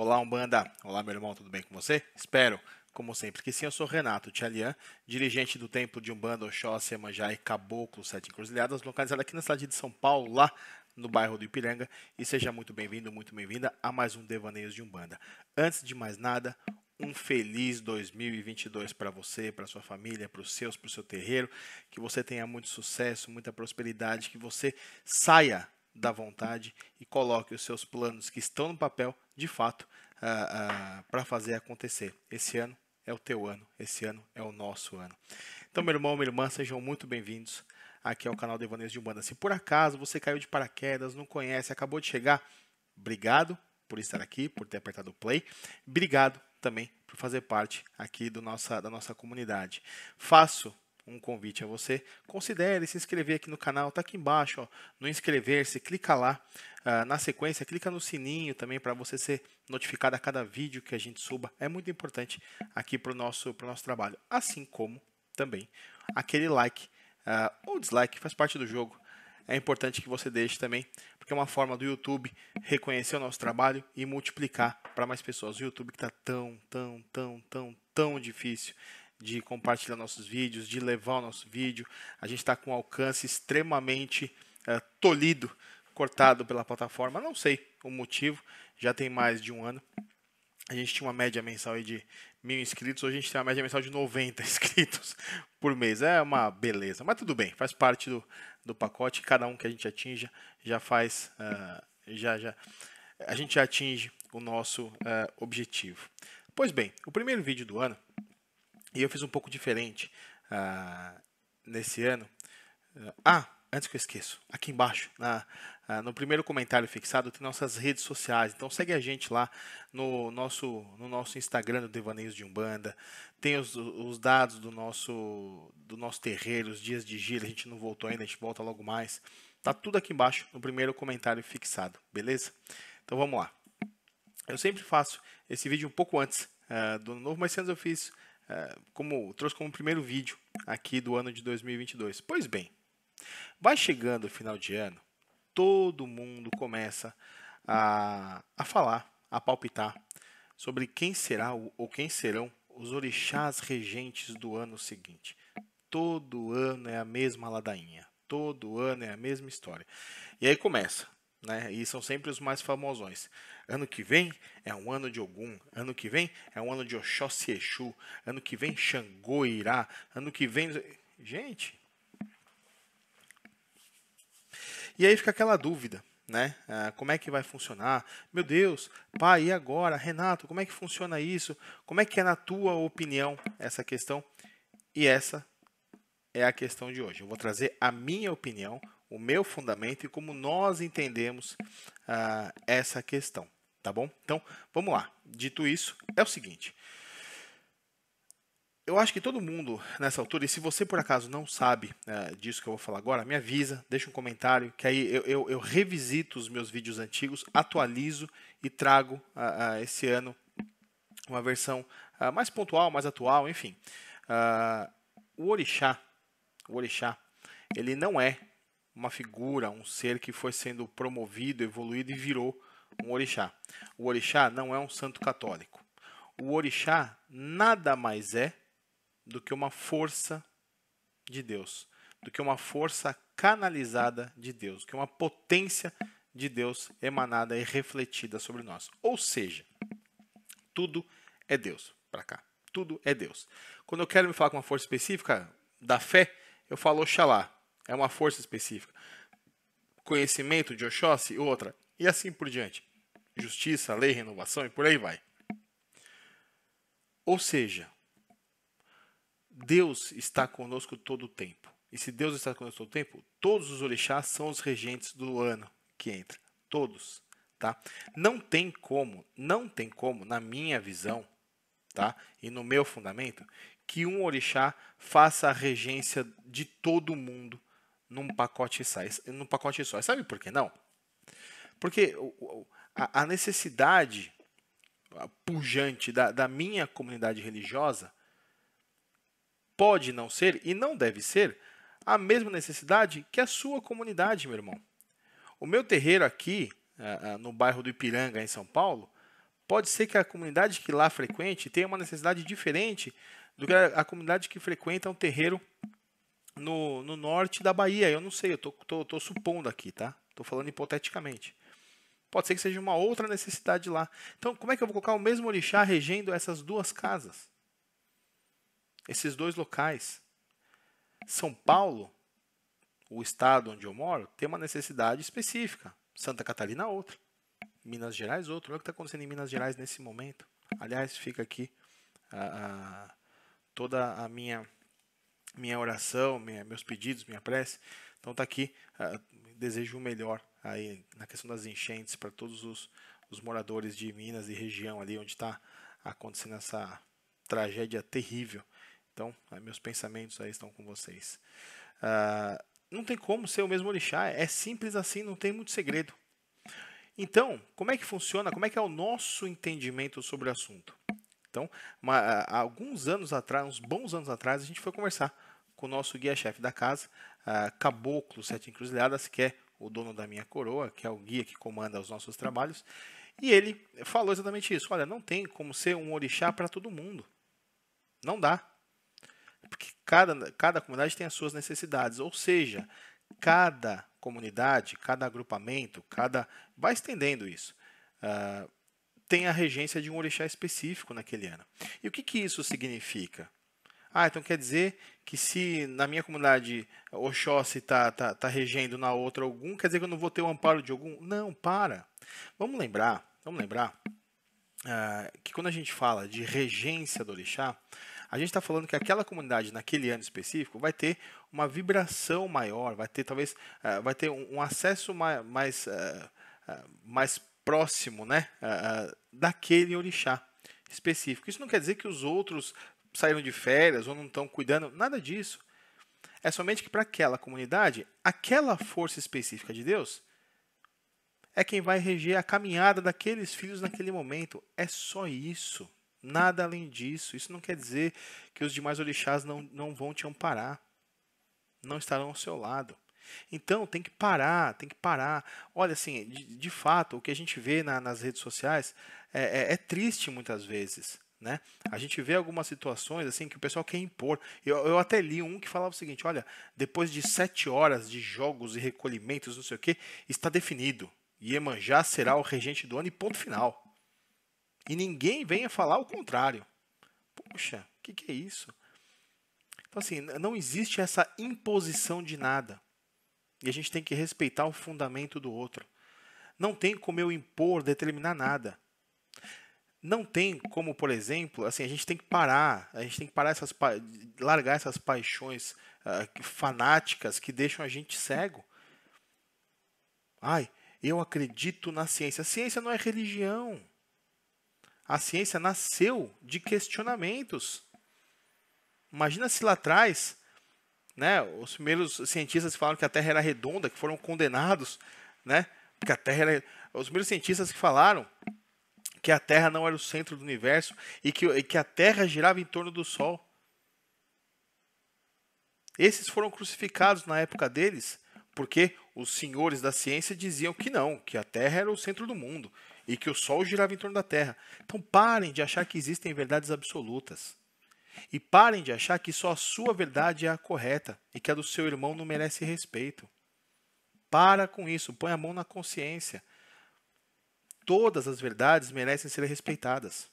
Olá, Umbanda! Olá, meu irmão, tudo bem com você? Espero, como sempre, que sim. Eu sou Renato Tchalian, dirigente do Templo de Umbanda Oxóssi, Emanjá e Caboclo Sete Encruzilhadas, localizado aqui na cidade de São Paulo, lá no bairro do Ipiranga. E seja muito bem-vindo, muito bem-vinda a mais um Devaneios de Umbanda. Antes de mais nada, um feliz 2022 para você, para sua família, para os seus, para o seu terreiro. Que você tenha muito sucesso, muita prosperidade, que você saia da vontade e coloque os seus planos que estão no papel, de fato, ah, ah, para fazer acontecer. Esse ano é o teu ano, esse ano é o nosso ano. Então, meu irmão, minha irmã, sejam muito bem-vindos aqui ao canal Devaneios de Umbanda. Se por acaso você caiu de paraquedas, não conhece, acabou de chegar, obrigado por estar aqui, por ter apertado o play. Obrigado também por fazer parte aqui do nossa, da nossa comunidade. Faço um convite a você, considere se inscrever aqui no canal, está aqui embaixo, ó, no inscrever-se, clica lá ah, na sequência, clica no sininho também para você ser notificado a cada vídeo que a gente suba, é muito importante aqui para o nosso, pro nosso trabalho, assim como também aquele like uh, ou dislike, faz parte do jogo, é importante que você deixe também, porque é uma forma do YouTube reconhecer o nosso trabalho e multiplicar para mais pessoas. O YouTube que está tão, tão, tão, tão, tão difícil de compartilhar nossos vídeos, de levar o nosso vídeo. A gente está com um alcance extremamente é, tolhido, cortado pela plataforma. Não sei o motivo, já tem mais de um ano. A gente tinha uma média mensal aí de mil inscritos, hoje a gente tem uma média mensal de 90 inscritos por mês. É uma beleza, mas tudo bem, faz parte do, do pacote. Cada um que a gente atinja já faz, uh, já, já, a gente já atinge o nosso uh, objetivo. Pois bem, o primeiro vídeo do ano e eu fiz um pouco diferente ah, nesse ano. Ah, antes que eu esqueça, aqui embaixo, na, ah, no primeiro comentário fixado, tem nossas redes sociais. Então segue a gente lá no nosso, no nosso Instagram do Devaneios de Umbanda. Tem os, os dados do nosso, do nosso terreiro, os dias de gira. A gente não voltou ainda, a gente volta logo mais. Tá tudo aqui embaixo no primeiro comentário fixado, beleza? Então vamos lá. Eu sempre faço esse vídeo um pouco antes uh, do novo, mas antes eu fiz é, como trouxe como primeiro vídeo aqui do ano de 2022. Pois bem, vai chegando o final de ano, todo mundo começa a, a falar, a palpitar sobre quem será ou quem serão os orixás regentes do ano seguinte. Todo ano é a mesma ladainha, todo ano é a mesma história. E aí começa, né? E são sempre os mais famosões. Ano que vem é um ano de Ogum, ano que vem é um ano de Oxóssi Exu, ano que vem Xangô irá, ano que vem gente. E aí fica aquela dúvida, né? Ah, como é que vai funcionar? Meu Deus, pai, e agora? Renato, como é que funciona isso? Como é que é na tua opinião essa questão? E essa é a questão de hoje. Eu vou trazer a minha opinião, o meu fundamento e como nós entendemos ah, essa questão, tá bom? Então, vamos lá. Dito isso, é o seguinte. Eu acho que todo mundo nessa altura, e se você por acaso não sabe ah, disso que eu vou falar agora, me avisa, deixa um comentário, que aí eu, eu, eu revisito os meus vídeos antigos, atualizo e trago ah, ah esse ano uma versão ah, mais pontual, mais atual, enfim. o orixá, o orixá, ele não é uma figura, um ser que foi sendo promovido, evoluído e virou um orixá. O orixá não é um santo católico. O orixá nada mais é do que uma força de Deus, do que uma força canalizada de Deus, do que uma potência de Deus emanada e refletida sobre nós. Ou seja, tudo é Deus para cá. Tudo é Deus. Quando eu quero me falar com uma força específica da fé, eu falo Oxalá é uma força específica. Conhecimento de Oxóssi, outra, e assim por diante. Justiça, lei, renovação e por aí vai. Ou seja, Deus está conosco todo o tempo. E se Deus está conosco todo o tempo, todos os orixás são os regentes do ano que entra. Todos. Tá? Não tem como, não tem como, na minha visão, tá? e no meu fundamento, que um orixá faça a regência de todo mundo num pacote só. Num pacote só. Sabe por que não? Porque a necessidade pujante da, da minha comunidade religiosa pode não ser e não deve ser a mesma necessidade que a sua comunidade, meu irmão. O meu terreiro aqui, no bairro do Ipiranga, em São Paulo, pode ser que a comunidade que lá frequente tenha uma necessidade diferente do que a comunidade que frequenta um terreiro no, no norte da Bahia. Eu não sei, eu tô, tô, tô supondo aqui, tá? Tô falando hipoteticamente. Pode ser que seja uma outra necessidade lá. Então, como é que eu vou colocar o mesmo orixá regendo essas duas casas? Esses dois locais. São Paulo, o estado onde eu moro, tem uma necessidade específica. Santa Catarina, outra. Minas Gerais, outro. Olha o que está acontecendo em Minas Gerais nesse momento. Aliás, fica aqui ah, ah, toda a minha minha oração, minha, meus pedidos, minha prece. Então está aqui, uh, desejo o melhor aí na questão das enchentes para todos os, os, moradores de Minas e região ali onde está acontecendo essa tragédia terrível. Então, ah, meus pensamentos aí estão com vocês. Uh, não tem como ser o mesmo orixá, é simples assim, não tem muito segredo. Então, como é que funciona? Como é que é o nosso entendimento sobre o assunto? Então, uma, há alguns anos atrás, uns bons anos atrás, a gente foi conversar com o nosso guia-chefe da casa, Caboclo Sete Encruzilhadas, que é o dono da minha coroa, que é o guia que comanda os nossos trabalhos, e ele falou exatamente isso: olha, não tem como ser um orixá para todo mundo. Não dá. Porque cada, cada comunidade tem as suas necessidades, ou seja, cada comunidade, cada agrupamento, cada. vai estendendo isso. Uh, tem a regência de um orixá específico naquele ano. E o que, que isso significa? Ah, então quer dizer que se na minha comunidade Oxóssi está tá, tá regendo na outra algum, quer dizer que eu não vou ter o amparo de algum? Não, para. Vamos lembrar, vamos lembrar uh, que quando a gente fala de regência do orixá, a gente está falando que aquela comunidade naquele ano específico vai ter uma vibração maior, vai ter talvez, uh, vai ter um, um acesso mais, ah, mais, uh, mais próximo né, daquele orixá específico. Isso não quer dizer que os outros saíram de férias ou não estão cuidando, nada disso. É somente que para aquela comunidade, aquela força específica de Deus é quem vai reger a caminhada daqueles filhos naquele momento. É só isso. Nada além disso. Isso não quer dizer que os demais orixás não, não vão te amparar. Não estarão ao seu lado. Então tem que parar, tem que parar. Olha, assim, de, de fato, o que a gente vê na, nas redes sociais é, é, é triste muitas vezes. Né? A gente vê algumas situações assim que o pessoal quer impor. Eu, eu até li um que falava o seguinte: olha, depois de sete horas de jogos e recolhimentos, não sei o que, está definido. Iemanjá será o regente do ano e ponto final. E ninguém venha falar o contrário. Poxa, o que, que é isso? Então, assim, não existe essa imposição de nada. E a gente tem que respeitar o fundamento do outro. Não tem como eu impor, determinar nada. Não tem como, por exemplo, assim, a gente tem que parar, a gente tem que parar essas largar essas paixões uh, fanáticas que deixam a gente cego. Ai, eu acredito na ciência. A ciência não é religião. A ciência nasceu de questionamentos. Imagina se lá atrás né, os primeiros cientistas que falaram que a Terra era redonda, que foram condenados, né, porque a Terra era... Os primeiros cientistas que falaram que a Terra não era o centro do universo e que, e que a Terra girava em torno do Sol. Esses foram crucificados na época deles, porque os senhores da ciência diziam que não, que a Terra era o centro do mundo e que o Sol girava em torno da Terra. Então parem de achar que existem verdades absolutas. E parem de achar que só a sua verdade é a correta e que a do seu irmão não merece respeito. Para com isso, põe a mão na consciência. Todas as verdades merecem ser respeitadas.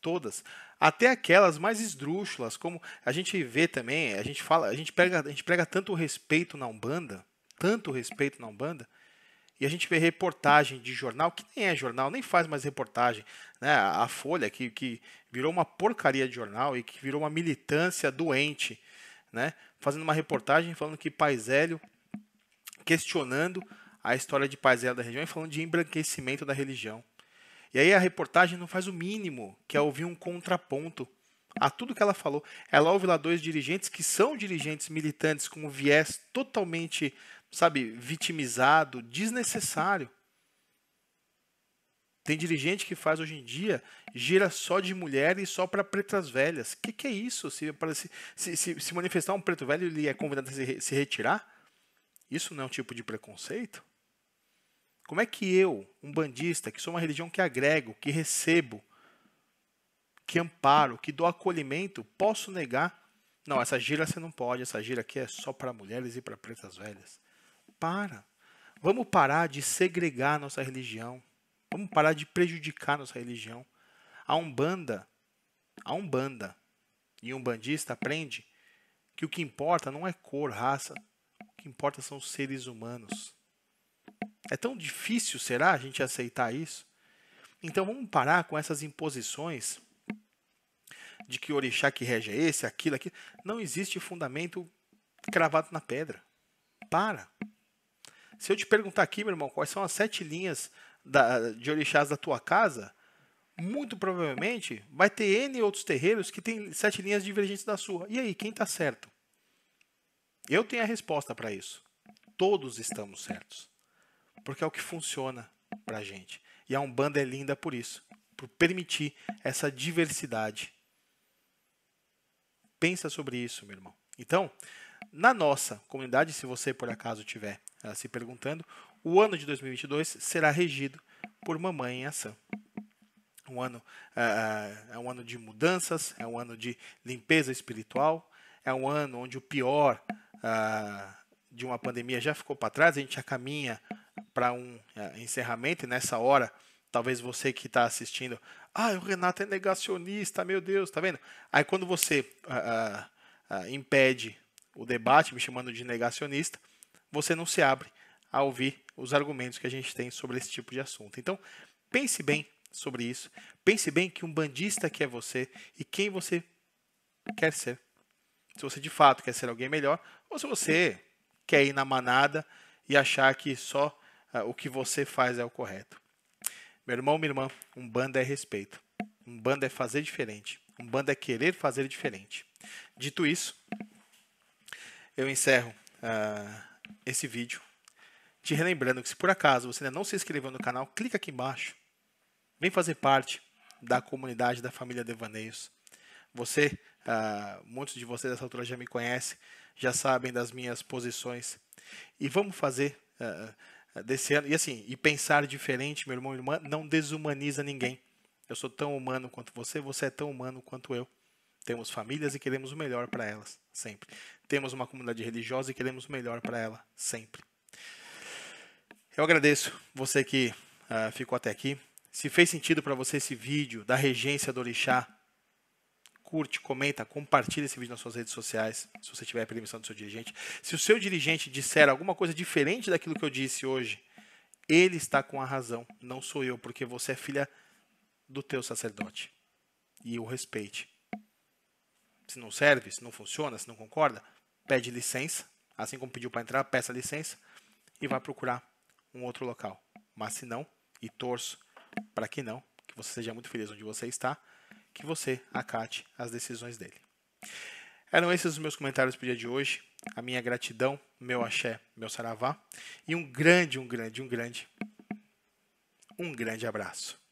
Todas, até aquelas mais esdrúxulas, como a gente vê também, a gente fala, a gente prega, a gente prega tanto respeito na Umbanda, tanto respeito na Umbanda, e a gente vê reportagem de jornal, que nem é jornal, nem faz mais reportagem. Né? A Folha, que, que virou uma porcaria de jornal e que virou uma militância doente, né? fazendo uma reportagem falando que Paisélio, questionando a história de Paisélio da região e falando de embranquecimento da religião. E aí a reportagem não faz o mínimo, que é ouvir um contraponto a tudo que ela falou. Ela ouve lá dois dirigentes que são dirigentes militantes com um viés totalmente sabe, vitimizado, desnecessário. Tem dirigente que faz hoje em dia gira só de mulher e só para pretas velhas. O que, que, é isso? Se, se, se, se, manifestar um preto velho, ele é convidado a se, se retirar? Isso não é um tipo de preconceito? Como é que eu, um bandista, que sou uma religião que agrego, que recebo, que amparo, que dou acolhimento, posso negar? Não, essa gira você não pode, essa gira aqui é só para mulheres e para pretas velhas para. Vamos parar de segregar nossa religião. Vamos parar de prejudicar nossa religião. A Umbanda, a Umbanda e um bandista aprende que o que importa não é cor, raça. O que importa são os seres humanos. É tão difícil, será, a gente aceitar isso? Então vamos parar com essas imposições de que orixá que rege é esse, aquilo, aquilo. Não existe fundamento cravado na pedra. Para. Se eu te perguntar aqui, meu irmão, quais são as sete linhas da, de orixás da tua casa, muito provavelmente vai ter N outros terreiros que têm sete linhas divergentes da sua. E aí, quem está certo? Eu tenho a resposta para isso. Todos estamos certos. Porque é o que funciona para a gente. E a Umbanda é linda por isso por permitir essa diversidade. Pensa sobre isso, meu irmão. Então, na nossa comunidade, se você por acaso tiver se perguntando, o ano de 2022 será regido por Mamãe em Ação. Um ano, uh, é um ano de mudanças, é um ano de limpeza espiritual, é um ano onde o pior uh, de uma pandemia já ficou para trás, a gente já caminha para um uh, encerramento e nessa hora, talvez você que está assistindo, ah, o Renato é negacionista, meu Deus, tá vendo? Aí quando você impede o debate, me chamando de negacionista, você não se abre a ouvir os argumentos que a gente tem sobre esse tipo de assunto. Então, pense bem sobre isso. Pense bem que um bandista que é você e quem você quer ser. Se você de fato quer ser alguém melhor ou se você quer ir na manada e achar que só ah, o que você faz é o correto. Meu irmão, minha irmã, um banda é respeito. Um banda é fazer diferente. Um banda é querer fazer diferente. Dito isso, eu encerro. Ah, esse vídeo, te relembrando que se por acaso você ainda não se inscreveu no canal, clica aqui embaixo. Vem fazer parte da comunidade da família Devaneios. Você, ah, muitos de vocês dessa altura já me conhecem, já sabem das minhas posições. E vamos fazer ah, ah, desse ano. E assim, e pensar diferente, meu irmão e irmã, não desumaniza ninguém. Eu sou tão humano quanto você, você é tão humano quanto eu. Temos famílias e queremos o melhor para elas, sempre temos uma comunidade religiosa e queremos o melhor para ela sempre. Eu agradeço você que uh, ficou até aqui. Se fez sentido para você esse vídeo da regência do orixá, curte, comenta, compartilha esse vídeo nas suas redes sociais, se você tiver a permissão do seu dirigente. Se o seu dirigente disser alguma coisa diferente daquilo que eu disse hoje, ele está com a razão, não sou eu, porque você é filha do teu sacerdote. E o respeite. Se não serve, se não funciona, se não concorda, pede licença, assim como pediu para entrar, peça licença e vai procurar um outro local. Mas se não, e torço para que não, que você seja muito feliz onde você está, que você acate as decisões dele. Eram esses os meus comentários para o dia de hoje. A minha gratidão, meu axé, meu saravá. E um grande, um grande, um grande, um grande abraço.